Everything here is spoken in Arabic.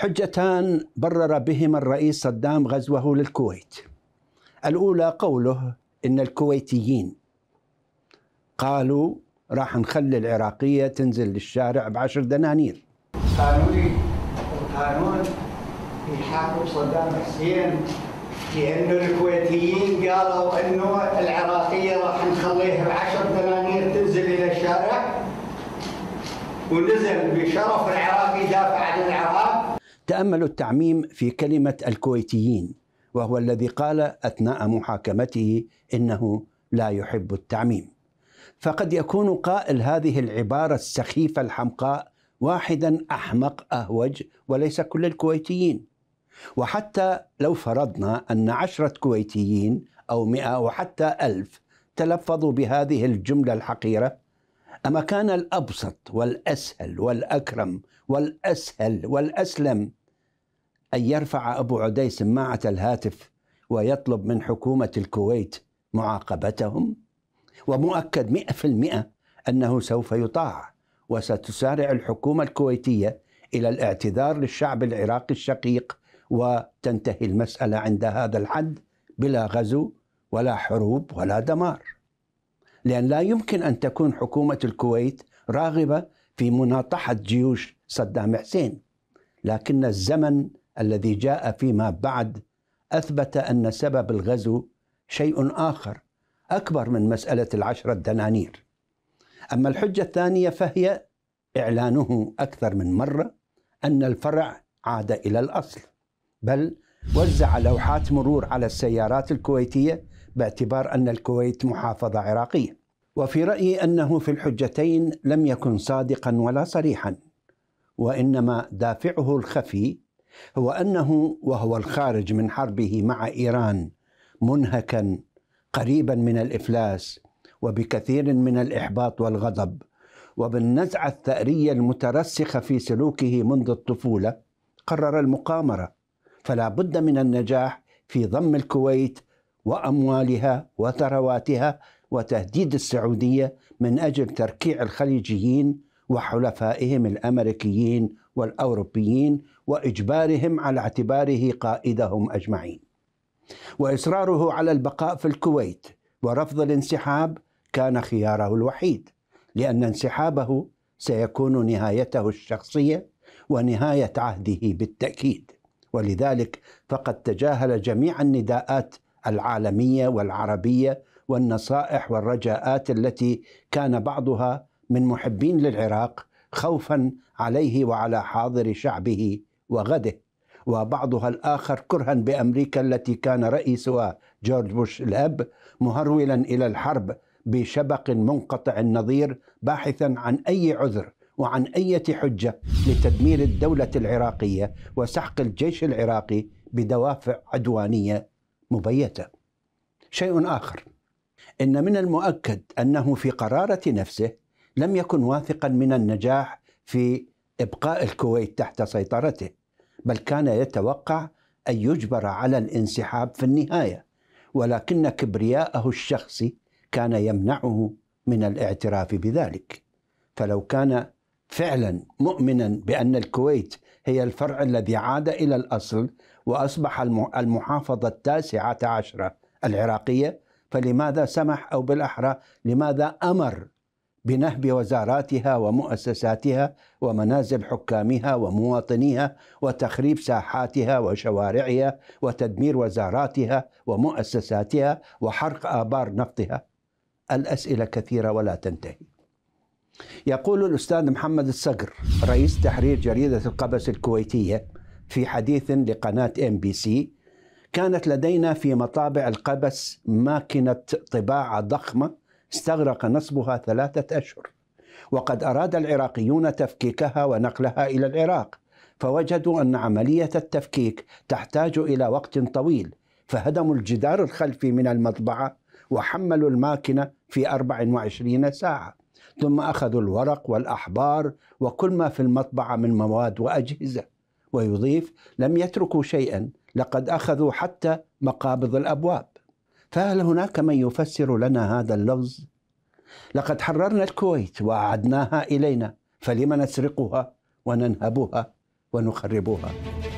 حجتان برر بهما الرئيس صدام غزوه للكويت الاولى قوله ان الكويتيين قالوا راح نخلي العراقيه تنزل للشارع بعشر دنانير قانوني قانون يحاكم صدام حسين لانه الكويتيين قالوا انه العراقيه راح نخليها بعشر دنانير تنزل الى الشارع ونزل بشرف العراق تأملوا التعميم في كلمة الكويتيين وهو الذي قال أثناء محاكمته إنه لا يحب التعميم فقد يكون قائل هذه العبارة السخيفة الحمقاء واحدا أحمق أهوج وليس كل الكويتيين وحتى لو فرضنا أن عشرة كويتيين أو مئة وحتى ألف تلفظوا بهذه الجملة الحقيرة أما كان الأبسط والأسهل والأكرم والأسهل والأسلم أن يرفع أبو عدي سماعة الهاتف ويطلب من حكومة الكويت معاقبتهم ومؤكد مئة في المئة أنه سوف يطاع وستسارع الحكومة الكويتية إلى الاعتذار للشعب العراقي الشقيق وتنتهي المسألة عند هذا الحد بلا غزو ولا حروب ولا دمار لأن لا يمكن أن تكون حكومة الكويت راغبة في مناطحة جيوش صدام حسين لكن الزمن الذي جاء فيما بعد اثبت ان سبب الغزو شيء اخر اكبر من مساله العشره الدنانير. اما الحجه الثانيه فهي اعلانه اكثر من مره ان الفرع عاد الى الاصل بل وزع لوحات مرور على السيارات الكويتيه باعتبار ان الكويت محافظه عراقيه. وفي رايي انه في الحجتين لم يكن صادقا ولا صريحا وانما دافعه الخفي هو انه وهو الخارج من حربه مع ايران منهكا قريبا من الافلاس وبكثير من الاحباط والغضب وبالنزعه الثاريه المترسخه في سلوكه منذ الطفوله قرر المقامره فلا بد من النجاح في ضم الكويت واموالها وثرواتها وتهديد السعوديه من اجل تركيع الخليجيين وحلفائهم الامريكيين والاوروبيين واجبارهم على اعتباره قائدهم اجمعين. واصراره على البقاء في الكويت ورفض الانسحاب كان خياره الوحيد لان انسحابه سيكون نهايته الشخصيه ونهايه عهده بالتاكيد ولذلك فقد تجاهل جميع النداءات العالميه والعربيه والنصائح والرجاءات التي كان بعضها من محبين للعراق خوفا عليه وعلى حاضر شعبه وغده وبعضها الآخر كرها بأمريكا التي كان رئيسها جورج بوش الأب مهرولا إلى الحرب بشبق منقطع النظير باحثا عن أي عذر وعن أي حجة لتدمير الدولة العراقية وسحق الجيش العراقي بدوافع عدوانية مبيتة شيء آخر إن من المؤكد أنه في قرارة نفسه لم يكن واثقا من النجاح في ابقاء الكويت تحت سيطرته بل كان يتوقع ان يجبر على الانسحاب في النهايه ولكن كبرياءه الشخصي كان يمنعه من الاعتراف بذلك فلو كان فعلا مؤمنا بان الكويت هي الفرع الذي عاد الى الاصل واصبح المحافظه التاسعه عشره العراقيه فلماذا سمح او بالاحرى لماذا امر بنهب وزاراتها ومؤسساتها ومنازل حكامها ومواطنيها وتخريب ساحاتها وشوارعها وتدمير وزاراتها ومؤسساتها وحرق ابار نفطها. الاسئله كثيره ولا تنتهي. يقول الاستاذ محمد الصقر رئيس تحرير جريده القبس الكويتيه في حديث لقناه ام بي سي كانت لدينا في مطابع القبس ماكينه طباعه ضخمه استغرق نصبها ثلاثة أشهر وقد أراد العراقيون تفكيكها ونقلها إلى العراق فوجدوا أن عملية التفكيك تحتاج إلى وقت طويل فهدموا الجدار الخلفي من المطبعة وحملوا الماكنة في 24 ساعة ثم أخذوا الورق والأحبار وكل ما في المطبعة من مواد وأجهزة ويضيف لم يتركوا شيئا لقد أخذوا حتى مقابض الأبواب فهل هناك من يفسر لنا هذا اللفظ لقد حررنا الكويت واعدناها الينا فلم نسرقها وننهبها ونخربها